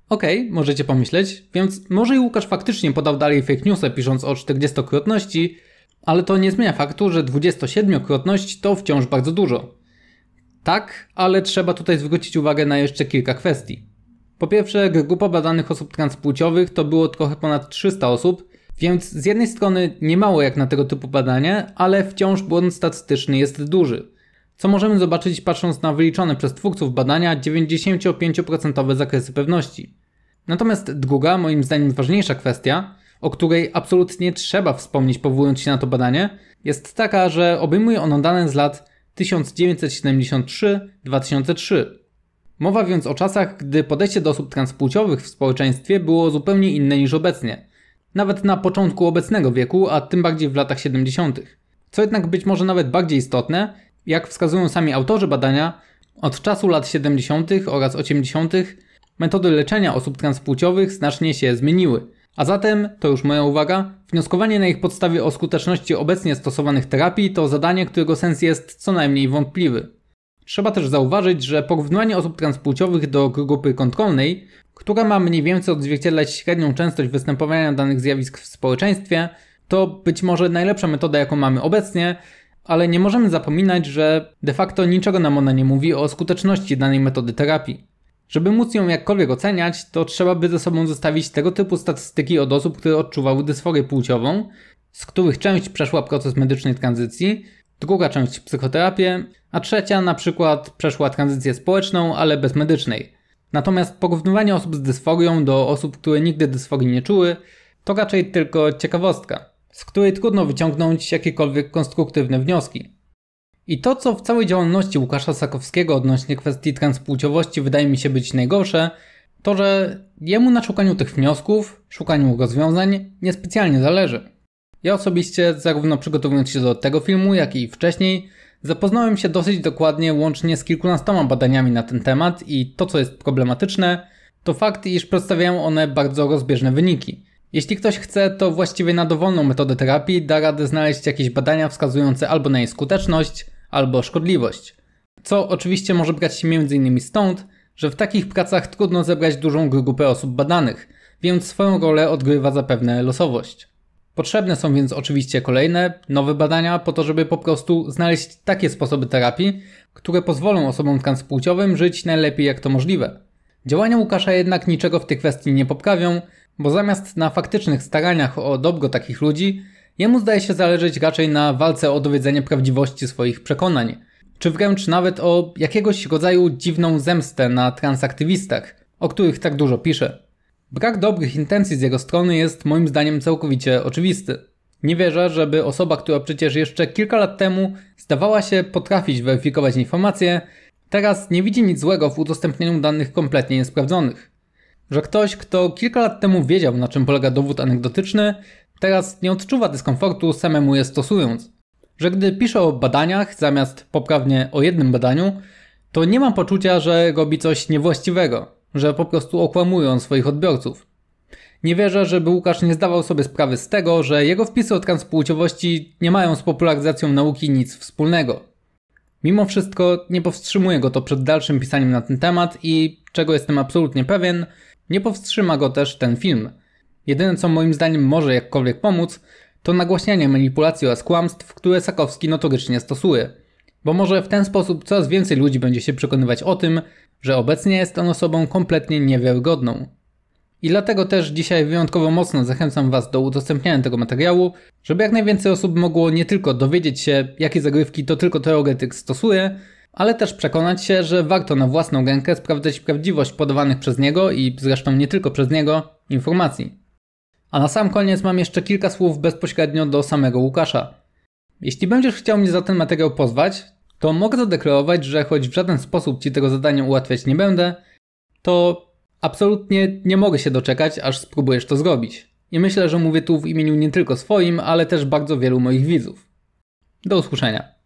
Okej, okay, możecie pomyśleć, więc może i Łukasz faktycznie podał dalej fake newsy pisząc o 40-krotności, ale to nie zmienia faktu, że 27-krotność to wciąż bardzo dużo. Tak, ale trzeba tutaj zwrócić uwagę na jeszcze kilka kwestii. Po pierwsze, grupa badanych osób transpłciowych to było trochę ponad 300 osób, więc z jednej strony niemało jak na tego typu badanie, ale wciąż błąd statystyczny jest duży. Co możemy zobaczyć patrząc na wyliczone przez twórców badania 95% zakresy pewności. Natomiast druga, moim zdaniem ważniejsza kwestia, o której absolutnie trzeba wspomnieć powołując się na to badanie, jest taka, że obejmuje ono dane z lat 1973-2003. Mowa więc o czasach, gdy podejście do osób transpłciowych w społeczeństwie było zupełnie inne niż obecnie. Nawet na początku obecnego wieku, a tym bardziej w latach 70. Co jednak być może nawet bardziej istotne, jak wskazują sami autorzy badania, od czasu lat 70. oraz 80. metody leczenia osób transpłciowych znacznie się zmieniły. A zatem, to już moja uwaga, wnioskowanie na ich podstawie o skuteczności obecnie stosowanych terapii to zadanie, którego sens jest co najmniej wątpliwy. Trzeba też zauważyć, że porównywanie osób transpłciowych do grupy kontrolnej, która ma mniej więcej odzwierciedlać średnią częstość występowania danych zjawisk w społeczeństwie, to być może najlepsza metoda, jaką mamy obecnie, ale nie możemy zapominać, że de facto niczego nam ona nie mówi o skuteczności danej metody terapii. Żeby móc ją jakkolwiek oceniać, to trzeba by ze sobą zostawić tego typu statystyki od osób, które odczuwały dysforię płciową, z których część przeszła proces medycznej tranzycji, druga część psychoterapię, a trzecia na przykład przeszła tranzycję społeczną, ale bez medycznej. Natomiast porównywanie osób z dysforią do osób, które nigdy dysforii nie czuły, to raczej tylko ciekawostka, z której trudno wyciągnąć jakiekolwiek konstruktywne wnioski. I to, co w całej działalności Łukasza Sakowskiego odnośnie kwestii transpłciowości wydaje mi się być najgorsze, to że jemu na szukaniu tych wniosków, szukaniu rozwiązań niespecjalnie zależy. Ja osobiście, zarówno przygotowując się do tego filmu, jak i wcześniej, zapoznałem się dosyć dokładnie łącznie z kilkunastoma badaniami na ten temat i to, co jest problematyczne, to fakt, iż przedstawiają one bardzo rozbieżne wyniki. Jeśli ktoś chce, to właściwie na dowolną metodę terapii da radę znaleźć jakieś badania wskazujące albo na jej skuteczność, albo szkodliwość. Co oczywiście może brać się m.in. stąd, że w takich pracach trudno zebrać dużą grupę osób badanych, więc swoją rolę odgrywa zapewne losowość. Potrzebne są więc oczywiście kolejne, nowe badania po to, żeby po prostu znaleźć takie sposoby terapii, które pozwolą osobom transpłciowym żyć najlepiej jak to możliwe. Działania Łukasza jednak niczego w tej kwestii nie poprawią, bo zamiast na faktycznych staraniach o dobro takich ludzi, Jemu zdaje się zależeć raczej na walce o dowiedzenie prawdziwości swoich przekonań, czy wręcz nawet o jakiegoś rodzaju dziwną zemstę na transaktywistach, o których tak dużo pisze. Brak dobrych intencji z jego strony jest moim zdaniem całkowicie oczywisty. Nie wierzę, żeby osoba, która przecież jeszcze kilka lat temu zdawała się potrafić weryfikować informacje, teraz nie widzi nic złego w udostępnieniu danych kompletnie niesprawdzonych. Że ktoś, kto kilka lat temu wiedział, na czym polega dowód anegdotyczny, Teraz nie odczuwa dyskomfortu samemu je stosując. Że gdy pisze o badaniach zamiast poprawnie o jednym badaniu, to nie mam poczucia, że robi coś niewłaściwego, że po prostu okłamują swoich odbiorców. Nie wierzę, żeby Łukasz nie zdawał sobie sprawy z tego, że jego wpisy o transpłciowości nie mają z popularyzacją nauki nic wspólnego. Mimo wszystko nie powstrzymuje go to przed dalszym pisaniem na ten temat i, czego jestem absolutnie pewien, nie powstrzyma go też ten film – Jedyne co moim zdaniem może jakkolwiek pomóc, to nagłaśnianie manipulacji oraz kłamstw, które Sakowski notorycznie stosuje. Bo może w ten sposób coraz więcej ludzi będzie się przekonywać o tym, że obecnie jest on osobą kompletnie niewiarygodną. I dlatego też dzisiaj wyjątkowo mocno zachęcam Was do udostępniania tego materiału, żeby jak najwięcej osób mogło nie tylko dowiedzieć się, jakie zagrywki to tylko teoretyk stosuje, ale też przekonać się, że warto na własną rękę sprawdzać prawdziwość podawanych przez niego i zresztą nie tylko przez niego informacji. A na sam koniec mam jeszcze kilka słów bezpośrednio do samego Łukasza. Jeśli będziesz chciał mnie za ten materiał pozwać, to mogę zadeklarować, że choć w żaden sposób Ci tego zadania ułatwiać nie będę, to absolutnie nie mogę się doczekać, aż spróbujesz to zrobić. I myślę, że mówię tu w imieniu nie tylko swoim, ale też bardzo wielu moich widzów. Do usłyszenia.